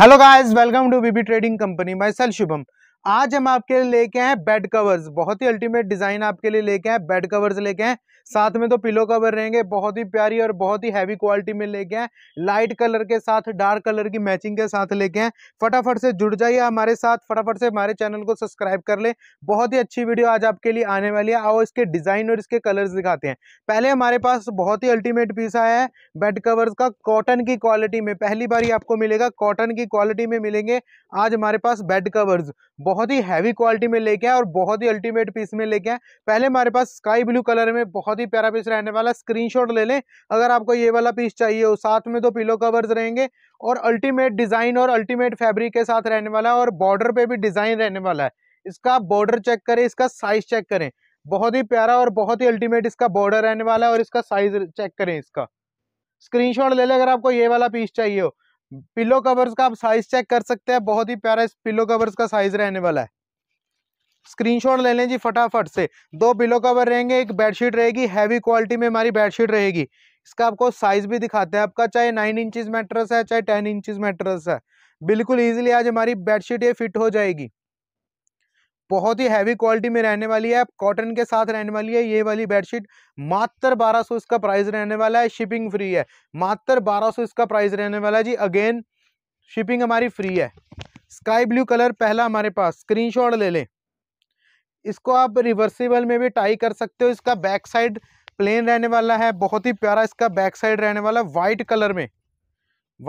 hello guys welcome to BB trading company myself Shubham आज हम आपके लिए लेके आए बेड कवर्स बहुत ही अल्टीमेट डिजाइन आपके लिए लेके आए बेड कवर्स लेके आए साथ में तो पिलो कवर रहेंगे बहुत ही प्यारी और बहुत ही हैवी क्वालिटी में लेके आए लाइट कलर के साथ डार्क कलर की मैचिंग के साथ लेके आए फटाफट से जुड़ जाइए हमारे साथ फटाफट से हमारे चैनल को सब्सक्राइब कर ले बहुत ही अच्छी वीडियो आज आपके लिए आने वाली है और इसके डिजाइन और इसके कलर्स दिखाते हैं पहले हमारे पास बहुत ही अल्टीमेट पीस आया है बेड कवर्स का कॉटन की क्वालिटी में पहली बार ही आपको मिलेगा कॉटन की क्वालिटी में मिलेंगे आज हमारे पास बेड कवर्स बहुत ही हैवी क्वालिटी में लेके आए और बहुत ही अल्टीमेट पीस में लेके आए पहले हमारे पास स्काई ब्लू कलर में बहुत ही प्यारा पीस रहने वाला स्क्रीनशॉट ले लें अगर आपको ये वाला पीस चाहिए हो साथ में दो पिलो कवर्स रहेंगे और अल्टीमेट डिज़ाइन और अल्टीमेट फैब्रिक के साथ रहने वाला है और बॉर्डर पे भी डिज़ाइन रहने वाला है इसका बॉर्डर चेक करें इसका साइज चेक करें बहुत ही प्यारा और बहुत ही अल्टीमेट इसका बॉर्डर रहने वाला है और इसका साइज चेक करें इसका स्क्रीनशॉट ले लें अगर आपको ये वाला पीस चाहिए हो पिलो कवर्स का आप साइज चेक कर सकते हैं बहुत ही प्यारा इस पिलो कवर्स का साइज रहने वाला है स्क्रीनशॉट ले लें जी फटाफट से दो पिलो कवर रहेंगे एक बेडशीट रहेगी हैवी क्वालिटी में हमारी बेडशीट रहेगी इसका आपको साइज भी दिखाते हैं आपका चाहे नाइन इंचज मेट्रस है चाहे टेन इंचज मेट्रस है बिल्कुल ईजिली आज हमारी बेडशीट ये फिट हो जाएगी बहुत ही हैवी क्वालिटी में रहने वाली है कॉटन के साथ रहने वाली है ये वाली बेडशीट मात्र 1200 इसका प्राइस रहने वाला है शिपिंग फ्री है मात्र 1200 इसका प्राइस रहने वाला है जी अगेन शिपिंग हमारी फ्री है स्काई ब्लू कलर पहला हमारे पास स्क्रीनशॉट ले लें इसको आप रिवर्सिबल में भी टाई कर सकते हो इसका बैक साइड प्लेन रहने वाला है बहुत ही प्यारा इसका बैक साइड रहने वाला है वाइट कलर में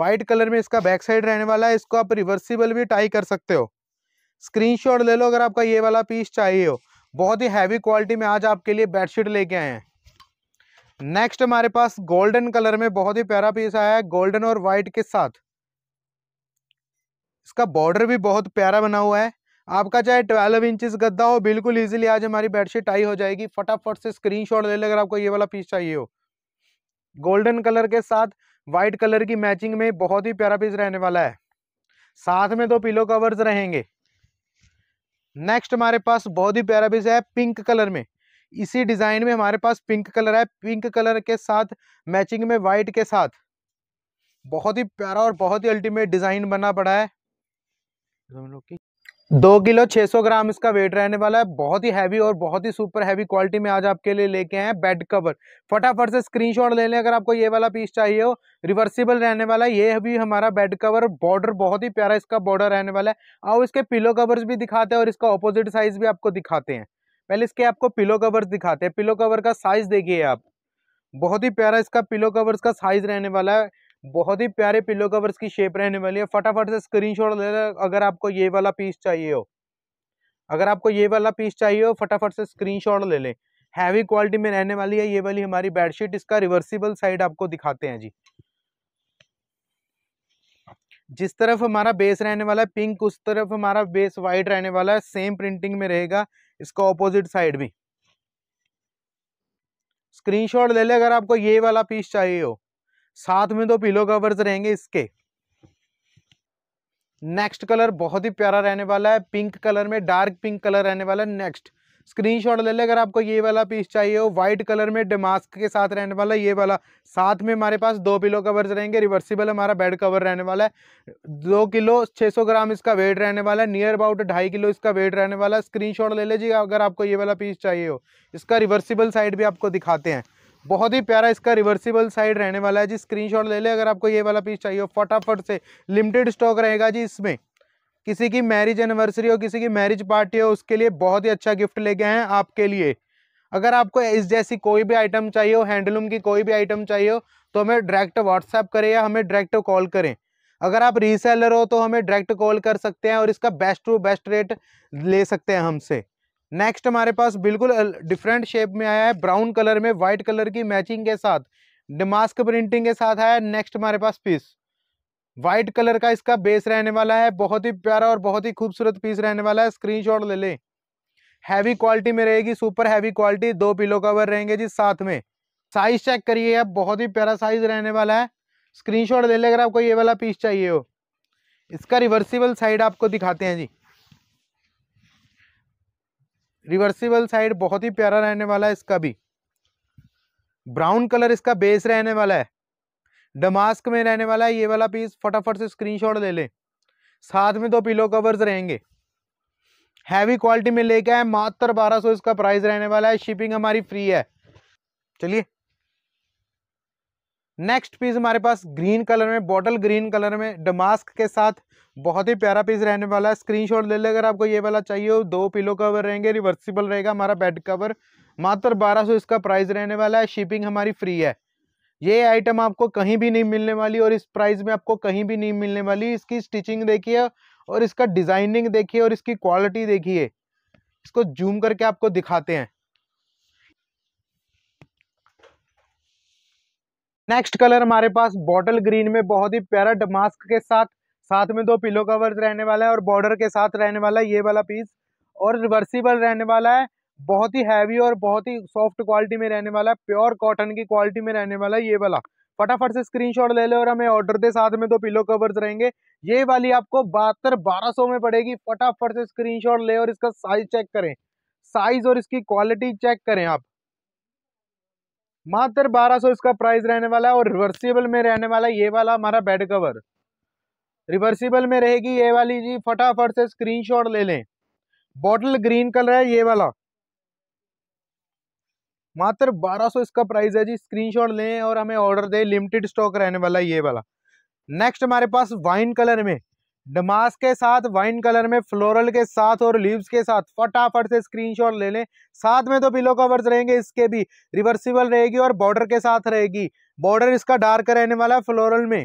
वाइट कलर में इसका बैक साइड रहने वाला है इसको आप रिवर्सिबल भी टाई कर सकते हो स्क्रीनशॉट ले लो अगर आपका ये वाला पीस चाहिए हो बहुत ही हैवी क्वालिटी में आज आपके लिए बेडशीट लेके आए हैं नेक्स्ट हमारे पास गोल्डन कलर में बहुत ही प्यारा पीस आया है गोल्डन और वाइट के साथ इसका बॉर्डर भी बहुत प्यारा बना हुआ है आपका चाहे ट्वेल्व इंचज गद्दा हो बिल्कुल इजीली आज हमारी बेडशीट आई हो जाएगी फटाफट से स्क्रीनशॉट ले ले अगर आपको ये वाला पीस चाहिए हो गोल्डन कलर के साथ व्हाइट कलर की मैचिंग में बहुत ही प्यारा पीस रहने वाला है साथ में दो पिलो कवर्स रहेंगे नेक्स्ट हमारे पास बहुत ही प्यारा पीस है पिंक कलर में इसी डिज़ाइन में हमारे पास पिंक कलर है पिंक कलर के साथ मैचिंग में वाइट के साथ बहुत ही प्यारा और बहुत ही अल्टीमेट डिज़ाइन बना पड़ा है दो किलो 600 ग्राम इसका वेट रहने वाला है बहुत ही हैवी और बहुत ही सुपर हैवी क्वालिटी में आज आपके लिए लेके आए हैं बेड कवर फटाफट से स्क्रीनशॉट ले लें अगर आपको ये वाला पीस चाहिए हो रिवर्सिबल रहने वाला है ये भी हमारा बेड कवर बॉर्डर बहुत ही प्यारा इसका बॉर्डर रहने वाला है और इसके पिलो कवर्स भी दिखाते हैं और इसका अपोजिट साइज भी आपको दिखाते हैं पहले इसके आपको पिलो कवर्स दिखाते हैं पिलो कवर का साइज देखिए आप बहुत ही प्यारा इसका पिलो कवर्स का साइज रहने वाला है बहुत ही प्यारे पिलो कवर्स की शेप रहने वाली है फटाफट से स्क्रीनशॉट ले लें अगर आपको ये वाला पीस चाहिए हो अगर आपको ये वाला पीस चाहिए हो फटाफट से स्क्रीनशॉट ले लें हैवी क्वालिटी में रहने वाली है ये वाली हमारी बेडशीट इसका रिवर्सिबल साइड आपको दिखाते हैं जी जिस तरफ हमारा बेस रहने वाला है पिंक उस तरफ हमारा बेस वाइट रहने वाला है सेम प्रिंटिंग में रहेगा इसका ऑपोजिट साइड भी स्क्रीनशॉट ले ले अगर आपको ये वाला पीस चाहिए हो साथ में दो पिलो कवर्स रहेंगे इसके नेक्स्ट कलर बहुत ही प्यारा रहने वाला है पिंक कलर में डार्क पिंक कलर रहने वाला है नेक्स्ट स्क्रीनशॉट ले ले अगर आपको ये वाला पीस चाहिए हो वाइट कलर में डेमास्क के साथ रहने वाला ये वाला साथ में हमारे पास दो पिलो कवर्स रहेंगे रिवर्सिबल हमारा बेड कवर रहने वाला है दो किलो छः सौ ग्राम इसका वेट रहने वाला है नियर अबाउट ढाई किलो इसका वेट रहने वाला है स्क्रीनशॉट ले लीजिए अगर आपको ये वाला पीस चाहिए हो इसका रिवर्सिबल साइड भी आपको दिखाते हैं बहुत ही प्यारा इसका रिवर्सिबल साइड रहने वाला है जी स्क्रीनशॉट ले ले अगर आपको ये वाला पीस चाहिए फटाफट से लिमिटेड स्टॉक रहेगा जी इसमें किसी की मैरिज एनिवर्सरी हो किसी की मैरिज पार्टी हो उसके लिए बहुत ही अच्छा गिफ्ट ले गए हैं आपके लिए अगर आपको इस जैसी कोई भी आइटम चाहिए हो हैंडलूम की कोई भी आइटम चाहिए हो तो हमें डायरेक्ट व्हाट्सएप करें या हमें डायरेक्ट कॉल करें अगर आप रीसेलर हो तो हमें डायरेक्ट कॉल कर सकते हैं और इसका बेस्ट टू बेस्ट रेट ले सकते हैं हमसे नेक्स्ट हमारे पास बिल्कुल डिफरेंट शेप में आया है ब्राउन कलर में वाइट कलर की मैचिंग के साथ डिमास्क प्रिंटिंग के साथ आया नेक्स्ट हमारे पास पीस वाइट कलर का इसका बेस रहने वाला है बहुत ही प्यारा और बहुत ही खूबसूरत पीस रहने वाला है शॉट ले लें हैवी क्वालिटी में रहेगी सुपर हैवी क्वालिटी दो पिलो कवर रहेंगे जी साथ में साइज चेक करिए आप बहुत ही प्यारा साइज रहने वाला है स्क्रीनशॉट ले लें अगर आपको ये वाला पीस चाहिए हो इसका रिवर्सिबल साइड आपको दिखाते हैं जी रिवर्सिबल साइड बहुत ही प्यारा रहने वाला है इसका भी ब्राउन कलर इसका बेस रहने वाला है डमास्क में रहने वाला है ये वाला पीस फटाफट से स्क्रीनशॉट ले लें साथ में दो पिलो कवर्स रहेंगे हैवी क्वालिटी में लेके आए मात्र बारह सौ इसका प्राइस रहने वाला है शिपिंग हमारी फ्री है चलिए नेक्स्ट पीस हमारे पास ग्रीन कलर में बॉटल ग्रीन कलर में डमास्क के साथ बहुत ही प्यारा पीस रहने वाला है स्क्रीनशॉट ले ले अगर आपको ये वाला चाहिए हो दो पिलो कवर रहेंगे रिवर्सिबल रहेगा हमारा बेड कवर मात्र 1200 इसका प्राइस रहने वाला है शिपिंग हमारी फ्री है ये आइटम आपको कहीं भी नहीं मिलने वाली और इस प्राइस में आपको कहीं भी नहीं मिलने वाली इसकी स्टिचिंग देखिए और इसका डिज़ाइनिंग देखिए और इसकी क्वालिटी देखिए इसको जूम करके आपको दिखाते हैं नेक्स्ट कलर हमारे पास बॉटल ग्रीन में बहुत ही प्यारा डमास्क के साथ साथ में दो पिलो कवर्स रहने वाला है और बॉर्डर के साथ रहने वाला है ये वाला पीस और रिवर्सिबल रहने वाला है बहुत ही हैवी और बहुत ही सॉफ्ट क्वालिटी में रहने वाला है प्योर कॉटन की क्वालिटी में रहने वाला है ये वाला फटाफट से स्क्रीनशॉट ले लो और हमें ऑर्डर दे साथ में दो पिलो कवर्स रहेंगे ये वाली आपको बहत्तर बारह सौ में पड़ेगी फटाफट से स्क्रीन ले और इसका साइज चेक करें साइज और इसकी क्वालिटी चेक करें आप मात्र 1200 इसका प्राइस रहने वाला है और रिवर्सिबल में रहने वाला है ये वाला हमारा बेड कवर रिवर्सिबल में रहेगी ये वाली जी फटाफट से स्क्रीनशॉट ले लें बॉटल ग्रीन कलर है ये वाला मात्र 1200 इसका प्राइस है जी स्क्रीनशॉट लें और हमें ऑर्डर दें लिमिटेड स्टॉक रहने वाला है ये वाला नेक्स्ट हमारे पास वाइन कलर में डमास के साथ वाइन कलर में फ्लोरल के साथ और लीव्स के साथ फटाफट से स्क्रीनशॉट ले लें साथ में तो पिलो कवर्स रहेंगे इसके भी रिवर्सिबल रहेगी और बॉर्डर के साथ रहेगी बॉर्डर इसका डार्क रहने वाला है फ्लोरल में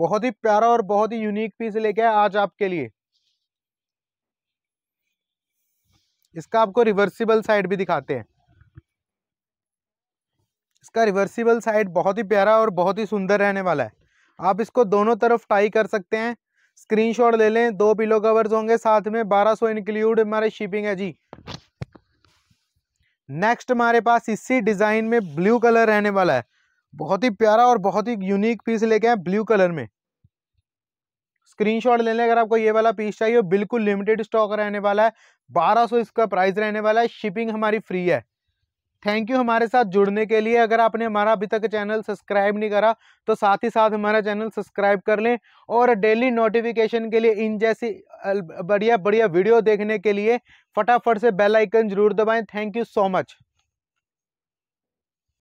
बहुत ही प्यारा और बहुत ही यूनिक पीस लेके आए आज आपके लिए इसका आपको रिवर्सिबल साइड भी दिखाते हैं इसका रिवर्सिबल साइड बहुत ही प्यारा और बहुत ही सुंदर रहने वाला है आप इसको दोनों तरफ टाई कर सकते हैं स्क्रीनशॉट ले लें दो पिलो कवर्स होंगे साथ में 1200 इंक्लूड हमारे शिपिंग है जी नेक्स्ट हमारे पास इसी डिज़ाइन में ब्लू कलर रहने वाला है बहुत ही प्यारा और बहुत ही यूनिक पीस लेके आए ब्लू कलर में स्क्रीनशॉट ले लें अगर आपको ये वाला पीस चाहिए बिल्कुल लिमिटेड स्टॉक रहने वाला है 1200 इसका प्राइस रहने वाला है शिपिंग हमारी फ्री है थैंक यू हमारे साथ जुड़ने के लिए अगर आपने हमारा अभी तक चैनल सब्सक्राइब नहीं करा तो साथ ही साथ हमारा चैनल सब्सक्राइब कर लें और डेली नोटिफिकेशन के लिए इन जैसी बढ़िया बढ़िया वीडियो देखने के लिए फटाफट से बेल आइकन जरूर दबाएं थैंक यू सो मच